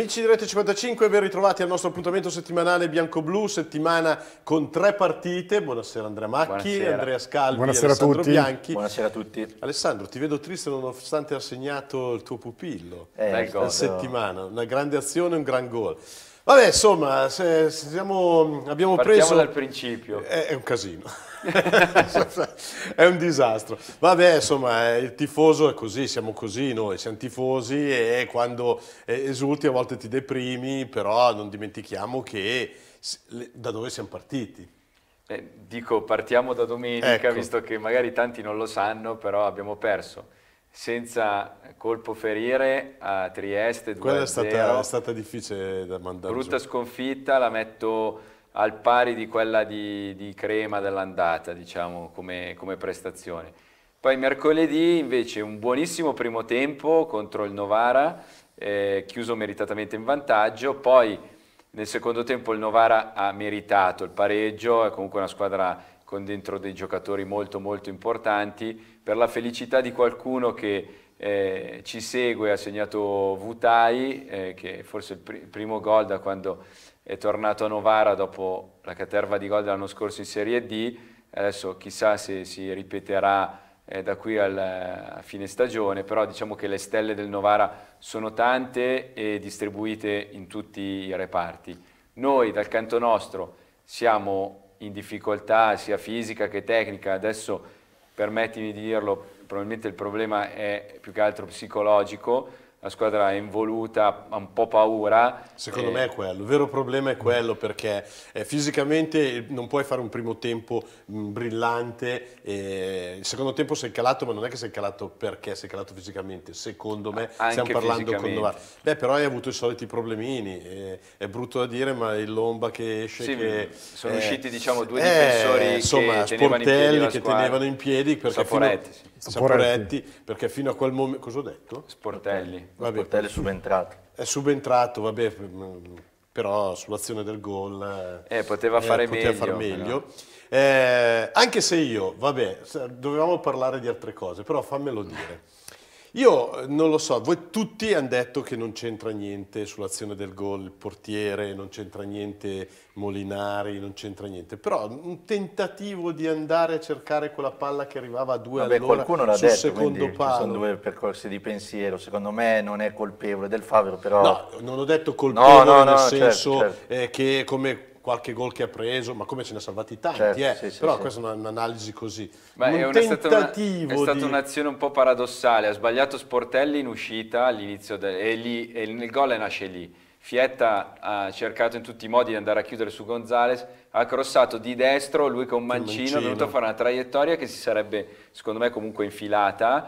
Amici di Rete 55, ben ritrovati al nostro appuntamento settimanale bianco-blu, settimana con tre partite. Buonasera Andrea Macchi, Buonasera. Andrea Scalvi, Buonasera Alessandro a tutti. Bianchi. Buonasera a tutti. Alessandro, ti vedo triste nonostante ha segnato il tuo pupillo. Eh, la settimana, una grande azione e un gran gol. Vabbè, insomma, se, se siamo, abbiamo Partiamo preso... dal principio. È, è un casino. è un disastro. Vabbè, insomma, eh, il tifoso è così, siamo così noi, siamo tifosi e quando eh, esulti a volte ti deprimi, però non dimentichiamo che da dove siamo partiti. Eh, dico, partiamo da domenica, ecco. visto che magari tanti non lo sanno, però abbiamo perso senza colpo ferire a Trieste Quella è stata, è stata, difficile da mandare Brutta giù. sconfitta, la metto al pari di quella di, di Crema dell'andata, diciamo, come, come prestazione. Poi mercoledì invece un buonissimo primo tempo contro il Novara, eh, chiuso meritatamente in vantaggio, poi nel secondo tempo il Novara ha meritato il pareggio, è comunque una squadra con dentro dei giocatori molto molto importanti, per la felicità di qualcuno che eh, ci segue, ha segnato Vutai, eh, che è forse il pr primo gol da quando è tornato a Novara dopo la caterva di gol dell'anno scorso in Serie D, adesso chissà se si ripeterà eh, da qui al, a fine stagione, però diciamo che le stelle del Novara sono tante e distribuite in tutti i reparti. Noi dal canto nostro siamo in difficoltà sia fisica che tecnica, adesso permettimi di dirlo, probabilmente il problema è più che altro psicologico, la squadra è involuta, ha un po' paura. Secondo e... me è quello, il vero problema è quello perché eh, fisicamente eh, non puoi fare un primo tempo mh, mm, brillante, eh, il secondo tempo sei calato ma non è che sei calato perché sei calato fisicamente, secondo me Anche stiamo parlando con Novara. Beh però hai avuto i soliti problemini, eh, è brutto da dire ma il Lomba che esce sì, che, Sono usciti diciamo due eh, difensori insomma, che Sportelli che tenevano in piedi perché Saporetti, fino, sì. Saporetti, Saporetti perché fino a quel momento... cosa ho detto? Sportelli vabbè, Portelli è subentrato. È subentrato, vabbè, mm, però sull'azione del gol eh, poteva fare eh, poteva meglio. Eh, far meglio. Eh, anche se io, vabbè, dovevamo parlare di altre cose, però fammelo dire. Io eh, non lo so, voi tutti hanno detto che non c'entra niente sull'azione del gol, il portiere, non c'entra niente Molinari, non c'entra niente, però un tentativo di andare a cercare quella palla che arrivava a due Vabbè, all'ora qualcuno l'ha sul detto, secondo palo. Sono due percorsi di pensiero, secondo me non è colpevole del Favero però... No, non ho detto colpevole no, no, nel no, senso certo, certo. Eh, che come qualche gol che ha preso, ma come ce ne ha salvati tanti, certo, eh. sì, però sì. questa è un'analisi così. Beh, un è, stata di... un'azione un po' paradossale, ha sbagliato Sportelli in uscita all'inizio e, lì, e il gol nasce lì. Fietta ha cercato in tutti i modi di andare a chiudere su Gonzales, ha crossato di destro, lui con mancino, mancino. è venuto a fare una traiettoria che si sarebbe, secondo me, comunque infilata.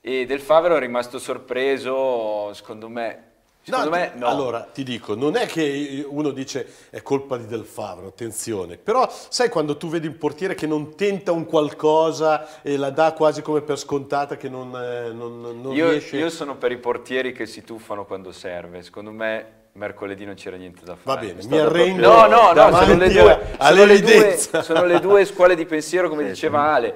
E Del Favero è rimasto sorpreso, secondo me, Secondo no, me no. Allora, ti dico, non è che uno dice è colpa di Del Favro, attenzione, però sai quando tu vedi un portiere che non tenta un qualcosa e la dà quasi come per scontata che non, eh, non, non io, riesce... Io sono per i portieri che si tuffano quando serve, secondo me mercoledì non c'era niente da fare. Va bene, mi arrendo. Proprio... No, no, no, sono le, due, sono, le due, sono le, due, scuole di pensiero, come eh, diceva Ale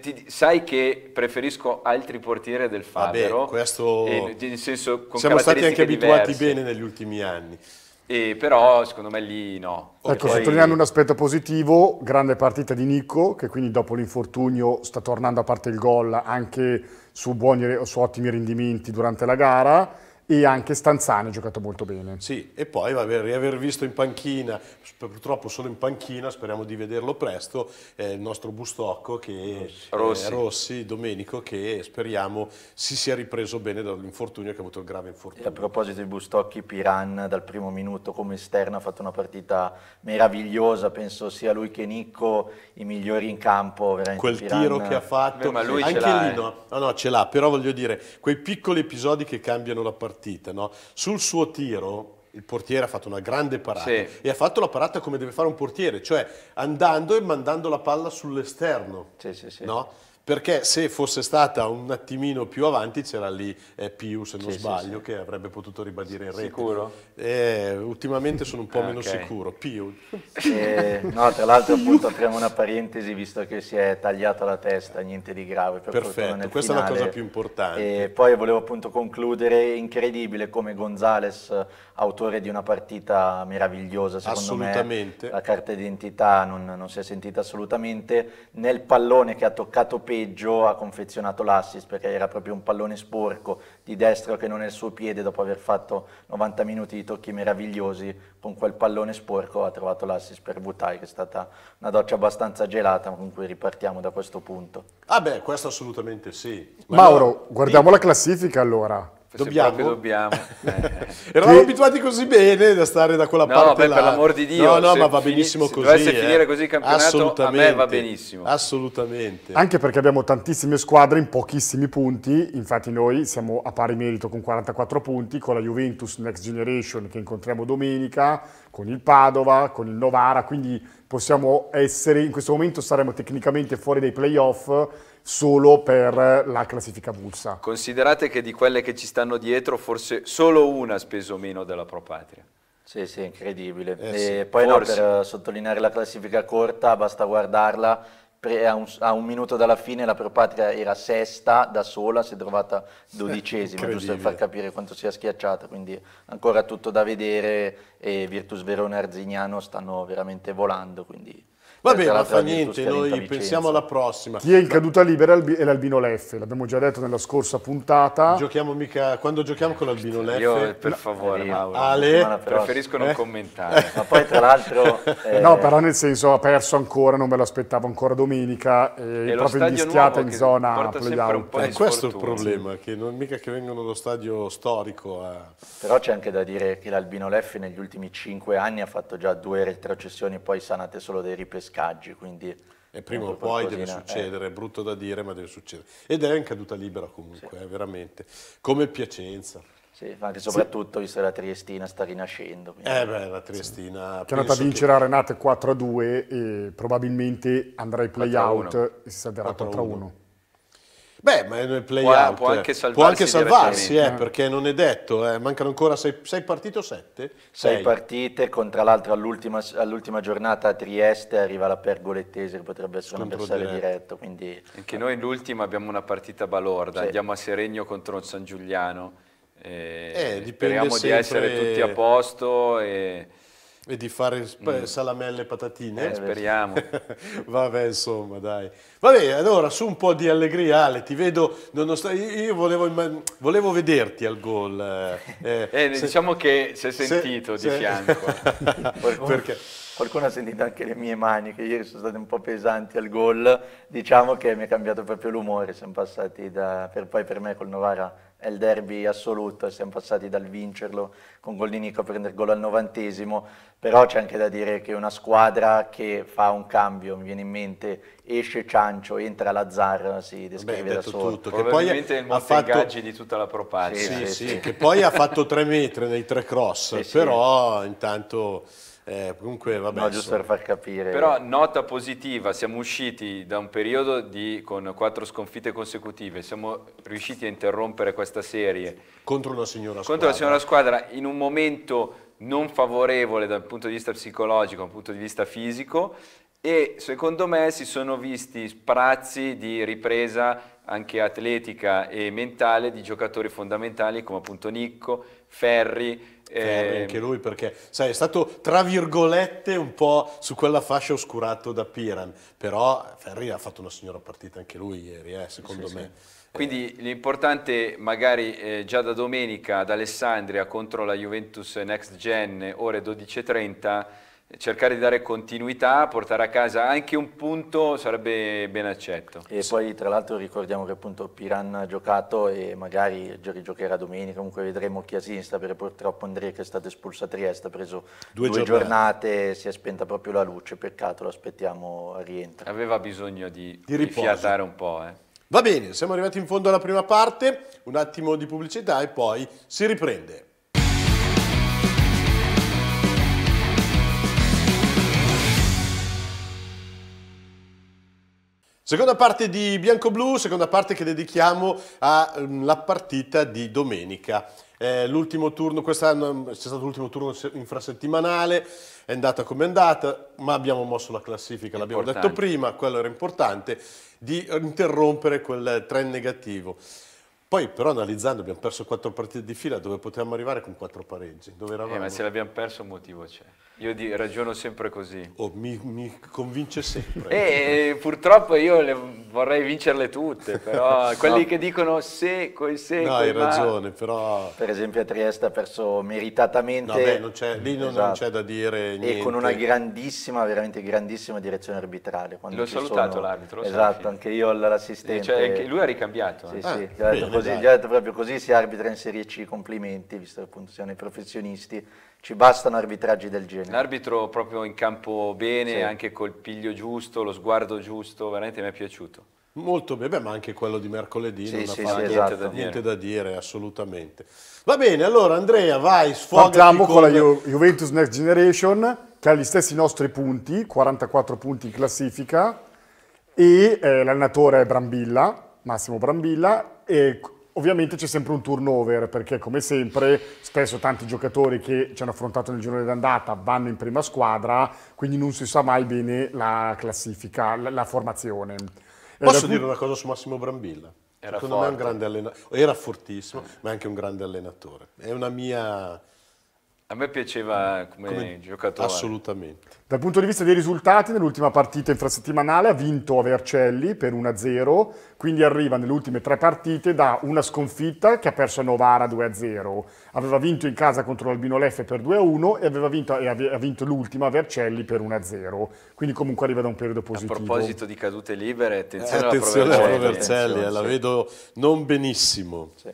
ti, sai che preferisco altri portieri del Fabero. Vabbè, questo... E, nel senso, con Siamo stati anche abituati diverse. bene negli ultimi anni. E però secondo me lì no. Ecco, sottolineando un aspetto positivo, grande partita di Nico, che quindi dopo l'infortunio sta tornando a parte il gol anche su, buoni, su ottimi rendimenti durante la gara e anche Stanzani ha giocato molto bene. Sì, e poi vabbè, riaver visto in panchina, purtroppo solo in panchina, speriamo di vederlo presto, eh, il nostro Bustocco che Rossi. Eh, Rossi. Domenico, che speriamo si sia ripreso bene dall'infortunio che ha avuto il grave infortunio. E a proposito di Bustocchi, Piran dal primo minuto come esterno ha fatto una partita meravigliosa, penso sia lui che Nicco i migliori in campo. Quel Piran... tiro che ha fatto, Beh, ma lui anche ce lì eh. no, no ce l'ha, però voglio dire, quei piccoli episodi che cambiano la partita partita, no? sul suo tiro il portiere ha fatto una grande parata sì. e ha fatto la parata come deve fare un portiere, cioè andando e mandando la palla sull'esterno. Sì, sì, no? perché se fosse stata un attimino più avanti c'era lì eh, Piu, se non sì, sbaglio, sì, che avrebbe potuto ribadire in rete. Sicuro? Eh, ultimamente sono un po' ah, meno okay. sicuro, Piu. Eh, no, tra l'altro appunto apriamo una parentesi, visto che si è tagliata la testa, niente di grave. Per Perfetto, questa finale. è la cosa più importante. E poi volevo appunto concludere, incredibile come Gonzales, autore di una partita meravigliosa, secondo me la carta d'identità non, non si è sentita assolutamente, nel pallone che ha toccato Pedro, palleggio ha confezionato l'assist perché era proprio un pallone sporco di destro che non è il suo piede dopo aver fatto 90 minuti di tocchi meravigliosi con quel pallone sporco ha trovato l'assist per Butai che è stata una doccia abbastanza gelata con cui ripartiamo da questo punto. Ah beh questo assolutamente sì. Ma Mauro allora, guardiamo sì. la classifica allora. Dobbiamo. Se dobbiamo. Eh, eh. Eravamo che... abituati così bene da stare da quella no, parte beh, là. per l'amor di Dio. No, no, ma va benissimo fini, così. Se dovesse eh. finire così il campionato, a me va benissimo. Assolutamente. Anche perché abbiamo tantissime squadre in pochissimi punti, infatti noi siamo a pari merito con 44 punti, con la Juventus Next Generation che incontriamo domenica, con il Padova, con il Novara, quindi possiamo essere, in questo momento saremo tecnicamente fuori dai playoff, solo per la classifica bussa. Considerate che di quelle che ci stanno dietro forse solo una ha speso meno della Pro Patria. Sì, sì, incredibile. Eh, sì. poi no, per sottolineare la classifica corta basta guardarla, a un, a, un, minuto dalla fine la Propatria era sesta da sola, si è trovata eh, dodicesima, giusto per far capire quanto sia schiacciata, quindi ancora tutto da vedere e Virtus Verona e Arzignano stanno veramente volando, quindi Vabbè, ma fa niente, noi pensiamo alla prossima. Chi è in caduta libera è l'Albino Leffe, l'abbiamo già detto nella scorsa puntata. Giochiamo mica, quando giochiamo con l'Albino Leffe... Io, eh, per favore, eh, Mauro, Ale, preferisco non eh? commentare. Ma poi tra l'altro... Eh... No, però nel senso ha perso ancora, non me l'aspettavo ancora domenica, eh, è proprio indischiata in zona playout. Eh, è questo il problema, che non mica che vengono dallo stadio storico. Eh. Però c'è anche da dire che l'Albino Leffe negli ultimi cinque anni ha fatto già due retrocessioni, poi sanate solo dei ripeschi Scaggi, quindi... E prima o poi deve eh. succedere, eh. è brutto da dire, ma deve succedere. Ed è in caduta libera comunque, sì. eh, veramente. Come Piacenza. Sì, anche soprattutto sì. visto che la Triestina sta rinascendo. Quindi. Eh beh, la Triestina... Sì. Che è andata a vincere che... Renate 4-2 e probabilmente andrà ai play-out e si salverà 4-1. Beh, ma è nel play-out può, anche eh. salvarsi, può anche salvarsi eh, perché non è detto, eh, mancano ancora sei, sei partite o sette? Sei, sei partite, con tra l'altro all'ultima, all giornata a Trieste arriva la Pergolettese che potrebbe essere un avversario diretto. Quindi... Anche noi l'ultima abbiamo una partita balorda, sì. andiamo a Seregno contro San Giuliano, eh, eh speriamo sempre... di essere tutti a posto. E... E di fare mm. salamelle e patatine? Eh, speriamo. Vabbè, insomma, dai. Vabbè, allora, su un po' di allegria, Ale, ti vedo, nonostante, io volevo, volevo vederti al gol. Eh, eh, eh diciamo che si è sentito se, di se... fianco. Perché? Qualcuno ha sentito anche le mie mani, che ieri sono state un po' pesanti al gol. Diciamo che mi è cambiato proprio l'umore. Siamo passati da, per poi per me col Novara è il derby assoluto, siamo passati dal vincerlo con gol di Nico a prendere gol al novantesimo, però c'è anche da dire che una squadra che fa un cambio, mi viene in mente, esce Ciancio, entra Lazzar, si descrive Beh, da solo. Tutto. Che poi è il fatto... di tutta la propaganda. Sì, sì, sì, che poi ha fatto tre metri nei tre cross, però intanto... Eh, comunque, vabbè, no, giusto per far capire. Però nota positiva, siamo usciti da un periodo di, con quattro sconfitte consecutive, siamo riusciti a interrompere questa serie. Contro una signora squadra. Contro la signora squadra in un momento non favorevole dal punto di vista psicologico, dal punto di vista fisico e secondo me si sono visti sprazzi di ripresa anche atletica e mentale di giocatori fondamentali come appunto Nicco, Ferri, eh, anche lui perché sai, è stato tra virgolette un po' su quella fascia oscurato da Piran, però Ferri ha fatto una signora partita anche lui ieri, eh, secondo sì, me. Sì. Quindi l'importante magari eh, già da domenica ad Alessandria contro la Juventus Next Gen ore 12.30 cercare di dare continuità, portare a casa anche un punto sarebbe ben accetto. E poi tra l'altro ricordiamo che appunto Piran ha giocato e magari giocherà domenica, comunque vedremo chi a sinistra perché purtroppo Andrea che è stato espulso a Trieste ha preso due, due giornate. si è spenta proprio la luce, peccato, lo aspettiamo a rientro. Aveva bisogno di, di, di fiatare un po'. Eh. Va bene, siamo arrivati in fondo alla prima parte, un attimo di pubblicità e poi si riprende. Seconda parte di Bianco-Blu, seconda parte che dedichiamo alla ehm, partita di domenica. Eh, l'ultimo turno, quest'anno ehm, c'è stato l'ultimo turno infrasettimanale, è andata come è andata, ma abbiamo mosso la classifica, l'abbiamo detto prima, quello era importante, di interrompere quel trend negativo. Poi però analizzando abbiamo perso quattro partite di fila dove potevamo arrivare con quattro pareggi. Dove eravamo? Eh, ma se l'abbiamo perso un motivo c'è. Io di, ragiono sempre così. Oh, mi, mi, convince sempre. E purtroppo io le, vorrei vincerle tutte, però no. quelli che dicono se, coi se, No, hai ma... ragione, però... Per esempio a Trieste ha perso meritatamente... No, beh, non lì non, esatto. non c'è da dire niente. E con una grandissima, veramente grandissima direzione arbitrale. L'ho salutato sono... l'arbitro. Esatto, anche io all'assistente. Cioè, lui ha ricambiato. Sì, eh? sì, ah, gli, ho detto detto proprio così si arbitra in Serie C, complimenti, visto che appunto siamo i professionisti ci bastano arbitraggi del genere. L'arbitro proprio in campo bene, sì. anche col piglio giusto, lo sguardo giusto, veramente mi è piaciuto. Molto bene, ma anche quello di mercoledì sì, non sì, fa sì, niente, esatto. da niente, da dire, assolutamente. Va bene, allora Andrea, vai, sfogati. Partiamo con, con la Ju Juventus Next Generation, che ha gli stessi nostri punti, 44 punti in classifica, e eh, l'allenatore è Brambilla, Massimo Brambilla, e Ovviamente c'è sempre un turnover perché come sempre spesso tanti giocatori che ci hanno affrontato nel girone d'andata vanno in prima squadra, quindi non si sa mai bene la classifica, la, la formazione. Eh, Posso dire una cosa su Massimo Brambilla? Era Secondo forte. me è un grande allenatore, era fortissimo, ma è anche un grande allenatore. È una mia a me piaceva come, come giocatore. Assolutamente. Dal punto di vista dei risultati, nell'ultima partita infrasettimanale ha vinto a Vercelli per 1-0, quindi arriva nelle ultime tre partite da una sconfitta che ha perso a Novara 2-0. Aveva vinto in casa contro l'Albino Leffe per 2-1 e, aveva vinto, e ha vinto l'ultima a Vercelli per 1-0. Quindi comunque arriva da un periodo positivo. A proposito di cadute libere, attenzione, eh, attenzione alla Vercelli, eh, la vedo non benissimo. Sì.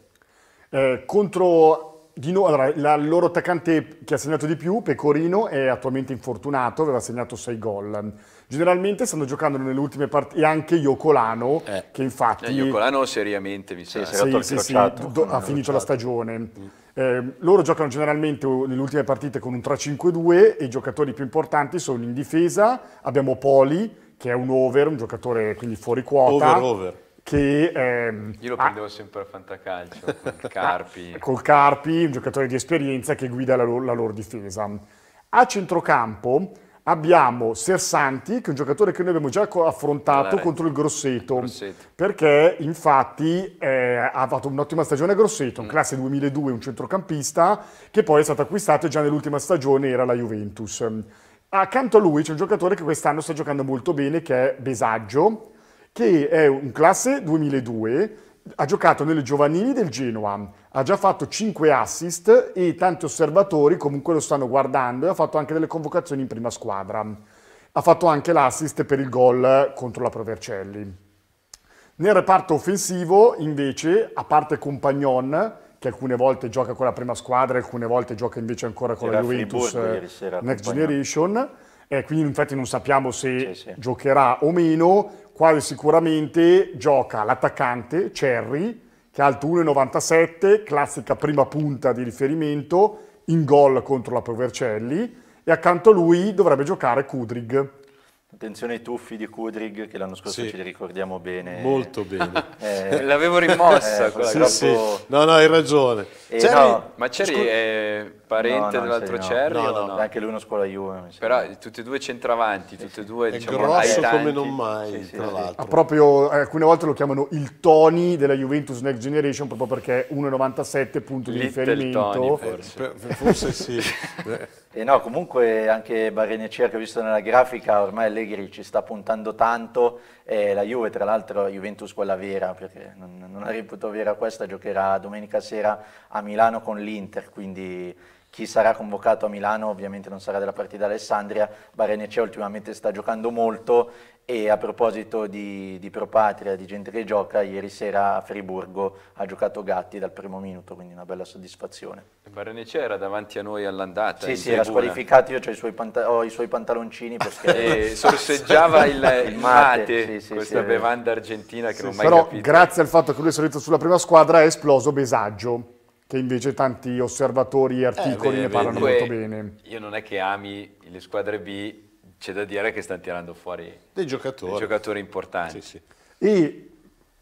Eh, contro di no, allora, la, il loro attaccante che ha segnato di più, Pecorino, è attualmente infortunato, aveva segnato 6 gol. Generalmente stanno giocando nelle ultime partite, e anche Iocolano, eh. che infatti... Eh, Iocolano seriamente, mi sa, eh, sì, sì, sì, sì ha non finito la stagione. Mm. Eh, loro giocano generalmente nelle ultime partite con un 3-5-2 e i giocatori più importanti sono in difesa, abbiamo Poli, che è un over, un giocatore quindi fuori quota. Over, over che... Ehm, Io lo prendevo ah, sempre al fantacalcio, col ah, Carpi. Col Carpi, un giocatore di esperienza che guida la loro, la loro difesa. A centrocampo abbiamo Sersanti, che è un giocatore che noi abbiamo già affrontato contro il Grosseto, Grosseto. perché infatti eh, ha fatto un'ottima stagione a Grosseto, mm. classe 2002, un centrocampista, che poi è stato acquistato e già nell'ultima stagione era la Juventus. Accanto a lui c'è un giocatore che quest'anno sta giocando molto bene, che è Besaggio, che è un classe 2002, ha giocato nelle giovanili del Genoa, ha già fatto 5 assist e tanti osservatori comunque lo stanno guardando e ha fatto anche delle convocazioni in prima squadra. Ha fatto anche l'assist per il gol contro la Provercelli. Nel reparto offensivo, invece, a parte Compagnon, che alcune volte gioca con la prima squadra e alcune volte gioca invece ancora con era la Juventus Next Generation, eh, quindi infatti non sappiamo se sì, sì. giocherà o meno, quasi sicuramente gioca l'attaccante Cerri, che è alto 1,97, classica prima punta di riferimento, in gol contro la Provercelli, e accanto a lui dovrebbe giocare Kudrig. Attenzione ai tuffi di Kudrig che l'anno scorso sì. ce li ricordiamo bene. Molto bene. Eh, L'avevo rimossa. Eh, sì, sì. No, no, hai ragione. Eh, Cerri... No, ma Ceri Scusa. è eh, parente no, no, dell'altro Cerri? No, no, Anche lui è una scuola Juve. Però tutti e due centravanti, tutti e due... È diciamo, grosso come non mai, sì, tra l'altro. Proprio, alcune volte lo chiamano il Tony della Juventus Next Generation proprio perché 1,97 punto di riferimento. Tony, forse. Eh, forse sì. Eh, e no, comunque anche Barrenecea che ho visto nella grafica, ormai Allegri ci sta puntando tanto, e la Juve tra l'altro, Juventus quella vera, perché non, non la reputo vera questa, giocherà domenica sera a Milano con l'Inter, quindi chi sarà convocato a Milano ovviamente non sarà della partita Alessandria, Barenecea ultimamente sta giocando molto e a proposito di, di Propatria, di gente che gioca, ieri sera a Friburgo ha giocato Gatti dal primo minuto, quindi una bella soddisfazione. Barenecea era davanti a noi all'andata. Sì, sì, era squalificato, io ho i, suoi, ho i suoi pantaloncini perché... sorseggiava il, mate, sì, sì, questa sì, bevanda argentina che non ho mai però capito. grazie al fatto che lui è salito sulla prima squadra è esploso Besaggio che invece tanti osservatori e eh, articoli eh, bene, ne parlano bene. molto bene. Io non è che ami le squadre B, c'è da dire che stanno tirando fuori dei giocatori, dei giocatori importanti. Sì, sì. E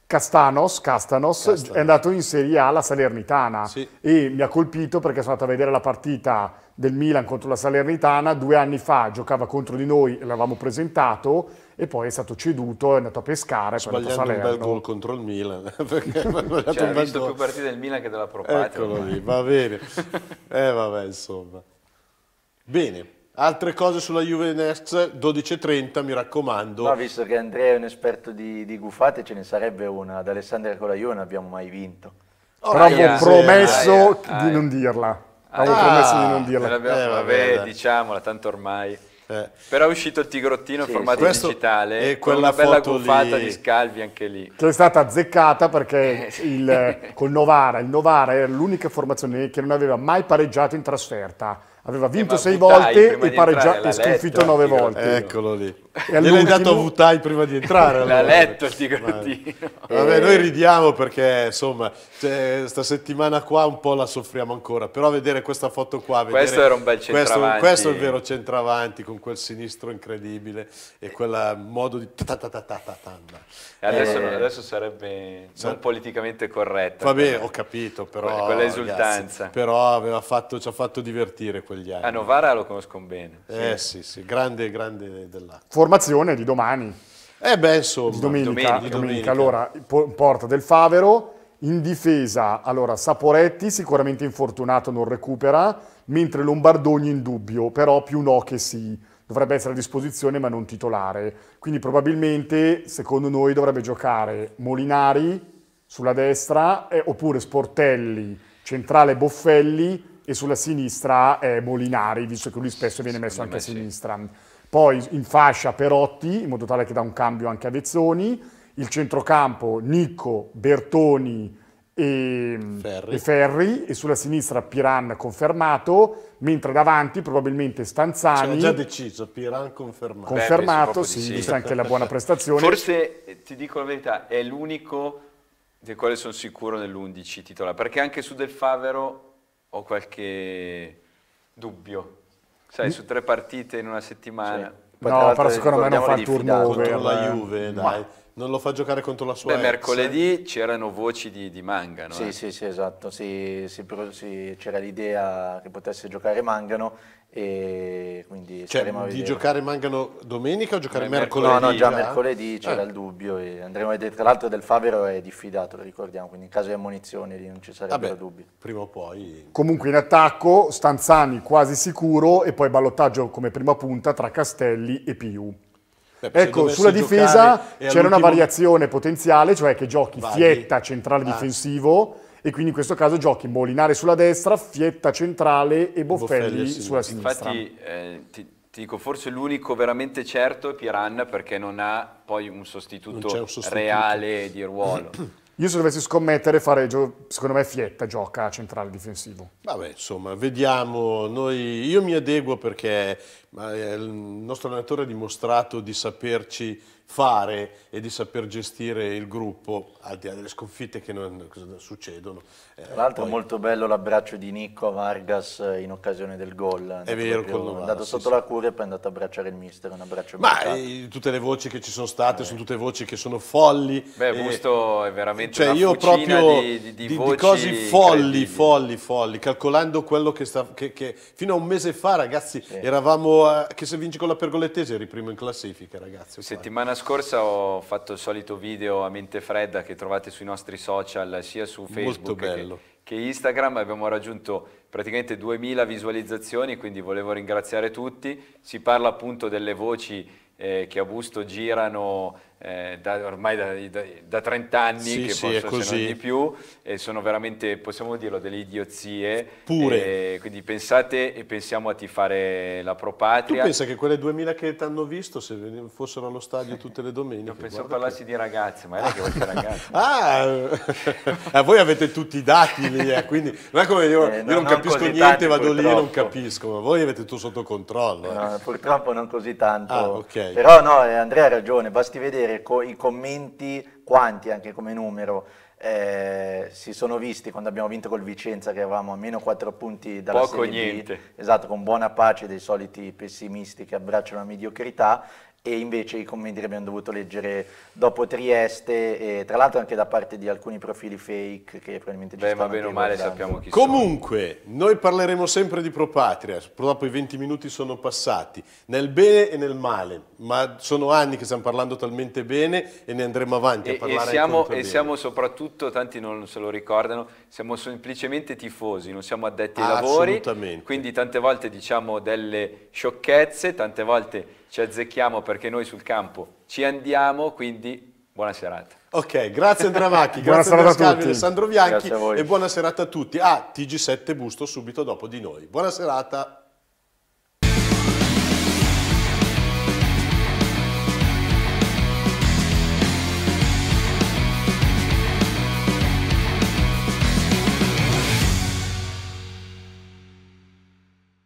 Castanos, Castanos, Castanos, è andato in Serie A alla Salernitana sì. e mi ha colpito perché sono andato a vedere la partita del Milan contro la Salernitana, due anni fa giocava contro di noi, l'avevamo presentato e poi è stato ceduto, è andato a pescare. Sbagliando un bel gol contro il Milan. Perché cioè, ha visto più partite del Milan che della Pro Eccolo lì, va bene. eh vabbè, insomma. Bene, Altre cose sulla Juve Next 12.30, mi raccomando. No, visto che Andrea è un esperto di, di gufate, ce ne sarebbe una. Ad Alessandria con la Juve non abbiamo mai vinto. Oh, Però avevo promesso aia, aia. di non dirla avevo ah, promesso di non ah, dirla. eh, vabbè, vabbè, diciamola, tanto ormai. Eh. Però è uscito il tigrottino sì, in formato questo, digitale e quella con bella buffata di Scalvi anche lì. Che è stata azzeccata perché eh, il, col Novara, il Novara era l'unica formazione che non aveva mai pareggiato in trasferta. Aveva eh, vinto sei volte e, pareggiato, e sconfitto nove volte. Eccolo lì. L'hai dato a Vutai prima di entrare. Allora. L'ha letto il Tigratino. Vabbè, noi ridiamo perché, insomma, cioè, sta settimana qua un po' la soffriamo ancora, però vedere questa foto qua... Vedere, questo era un bel centravanti. Questo, questo, è il vero centravanti, con quel sinistro incredibile e quel modo di... Ta ta ta ta ta ta. Adesso, eh, adesso, sarebbe sa... non politicamente corretto. Vabbè, però. ho capito, però... Quella esultanza. Ragazzi, però fatto, ci ha fatto divertire quegli anni. A ah, Novara lo conosco bene. Eh sì, sì, sì grande, grande dell'acqua formazione di domani. Eh beh, insomma, di domenica, domenica, domenica. Allora, porta del Favero, in difesa, allora, Saporetti sicuramente infortunato, non recupera, mentre Lombardoni in dubbio, però più no che sì. Dovrebbe essere a disposizione ma non titolare. Quindi probabilmente, secondo noi, dovrebbe giocare Molinari sulla destra, eh, oppure Sportelli, centrale Boffelli e sulla sinistra eh, Molinari, visto che lui spesso viene messo anche a sinistra poi in fascia Perotti, in modo tale che dà un cambio anche a Vezzoni, il centrocampo Nicco, Bertoni e Ferri. e Ferri. e sulla sinistra Piran confermato, mentre davanti probabilmente Stanzani. C'era cioè, già deciso, Piran confermato. Confermato, Beh, sì, sì, vista anche la buona prestazione. Forse, ti dico la verità, è l'unico del quale sono sicuro nell'11 titolare, perché anche su Del Favero ho qualche dubbio Sai, su tre partite in una settimana. Sì. No, però secondo me non fa il turno. Contro la Juve, dai. Ma non lo fa giocare contro la sua Beh, ex. mercoledì eh. c'erano voci di, di Mangano. Sì, eh? sì, sì, esatto. Sì, sì, c'era l'idea che potesse giocare Mangano e quindi cioè, di giocare Mangano domenica o giocare eh, mercoledì? No, no, già mercoledì c'era eh. il dubbio e andremo a vedere. Tra l'altro del Favero è diffidato, lo ricordiamo, quindi in caso di ammunizioni lì non ci sarebbero Vabbè, dubbi. Prima o poi... Comunque in attacco Stanzani quasi sicuro e poi ballottaggio come prima punta tra Castelli e Piu. Beh, ecco, sulla difesa c'era una variazione potenziale, cioè che giochi Vai. Fietta centrale ah. difensivo e quindi in questo caso giochi Molinare sulla destra, Fietta centrale e Boffelli, Boffelli sulla sinistra. Infatti eh, ti, ti, dico, forse l'unico veramente certo è Piran perché non ha poi un sostituto, un sostituto. reale di ruolo. Io se dovessi scommettere fareggio, secondo me Fietta gioca a centrale difensivo. Vabbè, insomma, vediamo. Noi, io mi adeguo perché eh, il nostro allenatore ha dimostrato di saperci fare e di saper gestire il gruppo, al di là delle sconfitte che non, succedono. Eh, Tra l'altro poi... molto bello l'abbraccio di Nico a Vargas eh, in occasione del gol. È, vero, è andato sì, sotto sì. la curia e poi è andato a abbracciare il mister, un abbraccio Ma eh, tutte le voci che ci sono state eh. sono tutte voci che sono folli. Beh, e... Eh, Busto è veramente cioè, io proprio di, di, di, di cose folli, folli, folli, calcolando quello che, sta, che, che fino a un mese fa, ragazzi, sì. eravamo a, che se vinci con la pergolettese eri primo in classifica, ragazzi. Settimana scorsa ho fatto il solito video a mente fredda che trovate sui nostri social, sia su Facebook che, che, Instagram. Abbiamo raggiunto praticamente 2000 visualizzazioni, quindi volevo ringraziare tutti. Si parla appunto delle voci eh, che a Busto girano eh, da, ormai da, da, da, 30 anni sì, che sì, posso, di più e sono veramente, possiamo dirlo, delle idiozie. Pure. E, eh, quindi pensate e pensiamo a tifare la propatria. Tu pensa che quelle 2000 che ti hanno visto se fossero allo stadio tutte le domeniche? Non pensavo parlassi che... di ragazze, ma era che volete ragazze. ah, eh, voi avete tutti i dati lì, eh, quindi non è come io, eh, io non, non capisco niente, tanti, vado purtroppo. lì e non capisco, ma voi avete tutto sotto controllo. Eh. No, purtroppo non così tanto. Ah, okay. Però no, Andrea ha ragione, basti vedere vedere co i commenti, quanti anche come numero, eh, si sono visti quando abbiamo vinto col Vicenza che eravamo a meno 4 punti dalla Poco Serie niente. esatto, con buona pace dei soliti pessimisti che abbracciano la mediocrità e invece i commenti che abbiamo dovuto leggere dopo Trieste, tra l'altro anche da parte di alcuni profili fake che probabilmente ci Beh, ma bene o male sappiamo chi Comunque, sono. noi parleremo sempre di Propatria, purtroppo i 20 minuti sono passati, nel bene e nel male, ma sono anni che stiamo parlando talmente bene e ne andremo avanti e, a parlare e siamo, e siamo soprattutto, tanti non se lo ricordano, siamo semplicemente tifosi, non siamo addetti ai lavori, quindi tante volte diciamo delle sciocchezze, tante volte ci azzecchiamo perché noi sul campo ci andiamo, quindi buona serata. Ok, grazie Andrea Macchi, grazie Andrea Scalvi, Alessandro Bianchi e buona serata a tutti. Ah, TG7 Busto subito dopo di noi. Buona serata.